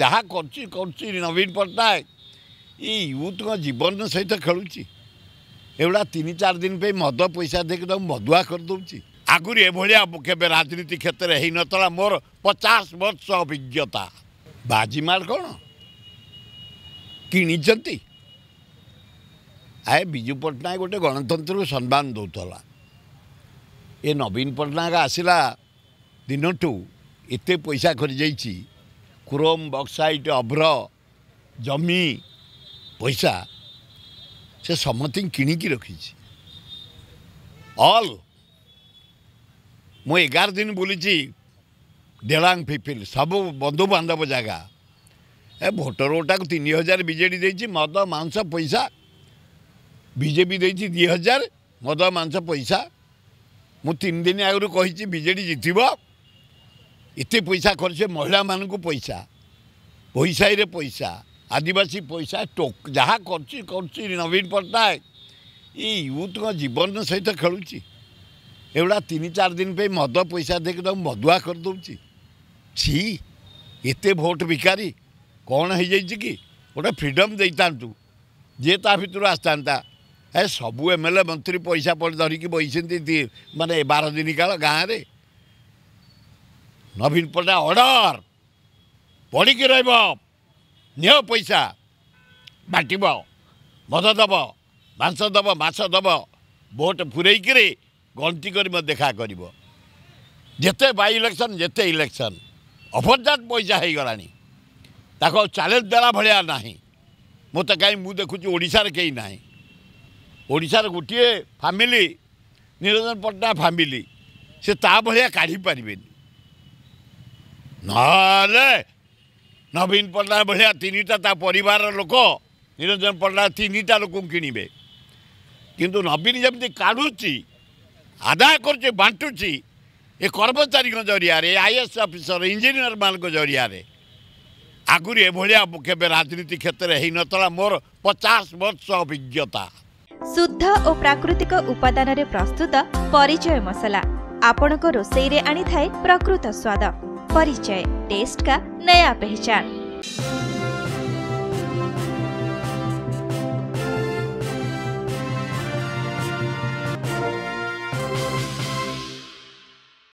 ଯାହା କରୁଛି କରୁଛି ନବୀନ ପଟ୍ଟନାୟକ ଏଇ ୟୁଥଙ୍କ ଜୀବନ ସହିତ ଖେଳୁଛି ଏଗୁଡ଼ା ତିନି ଚାରି ଦିନ ପାଇଁ ମଦ ପଇସା ଦେଇକି ତାକୁ ମଦୁଆ କରିଦେଉଛି ଆଗରୁ ଏଭଳିଆ କେବେ ରାଜନୀତି କ୍ଷେତ୍ରରେ ହେଇନଥିଲା ମୋର ପଚାଶ ବର୍ଷ ଅଭିଜ୍ଞତା ବାଜିମାଲ କ'ଣ କିଣିଛନ୍ତି ଆଏ ବିଜୁ ପଟ୍ଟନାୟକ ଗୋଟେ ଗଣତନ୍ତ୍ରକୁ ସମ୍ମାନ ଦେଉଥିଲା ଏ ନବୀନ ପଟ୍ଟନାୟକ ଆସିଲା ଦିନଠୁ ଏତେ ପଇସା ଖରିଯାଇଛି ক্রোম বক্সাইট অভ্র জমি পয়সা সে সমথিং কিনিকি রখিছি অল ମୁଁ ଏଗାର ଦିନ ବୁଲିଛି ଡେଳାଙ୍ଗ ପିପିଲ ସବୁ ବନ୍ଧୁବାନ୍ଧବ ଜାଗା ଏ ଭୋଟର ଗୋଟାକୁ ତିନି ହଜାର ବିଜେଡ଼ି ଦେଇଛି ମଦ ମାଂସ ପଇସା ବିଜେପି ଦେଇଛି ଦୁଇ ହଜାର ମଦ ମାଂସ ପଇସା ମୁଁ ତିନି ଦିନ ଆଗରୁ କହିଛି ବିଜେଡ଼ି ଜିତିବ इतने पैसा खर्च महिला मान पैसा पैसाई रे पैसा आदिवासी पैसा टोक जहाँ कर नवीन पट्टनायक ये युवत जीवन सहित खेलु एगुड़ा तीन चार दिन पे मद पैसा देख मदुआ करदे छी एत भोट भिकारी कौन हो कि गोटे फ्रीडम दे था जे भितर आता ए सबू एम एल ए मंत्री पैसा पड़े धरिकी बही मानने बार दिन काल गाँव में नवीन पट्टा अर्डर पढिक रहब नि पैसा बाँटिब मद दब मांस दब मास दब भोट पुरै किरी गण्तिक म देखाके बाई इलेक्सन जेते इलेक्सन अफरजात पैसा हैगला ताको चैलेंज देला भिया नाही म त कहीँ म देखुछु ओडार केही नाहिँ ओडार गोटे फ्यामिली निरञ्जन पट्टना फ्यामिली सि त भा कािपारे नवीन पट्टनायक भाया तीन टाइम पर लोक निरंजन पट्टनायक तीन टा लोक किणवे किंतु नवीन जमी का आदाय कर बांटुची ये कर्मचारी जरिया आईएस अफिसर इंजीनियर मान जरिया आगुरी एभलिया के राजनीति क्षेत्र में ही नाला मोर पचास वर्ष अभिज्ञता शुद्ध और प्राकृतिक उपादान प्रस्तुत परिचय मसला आपण को रोसे आनी थाए प्रकृत स्वाद परिचय टेस्ट का नया पहचान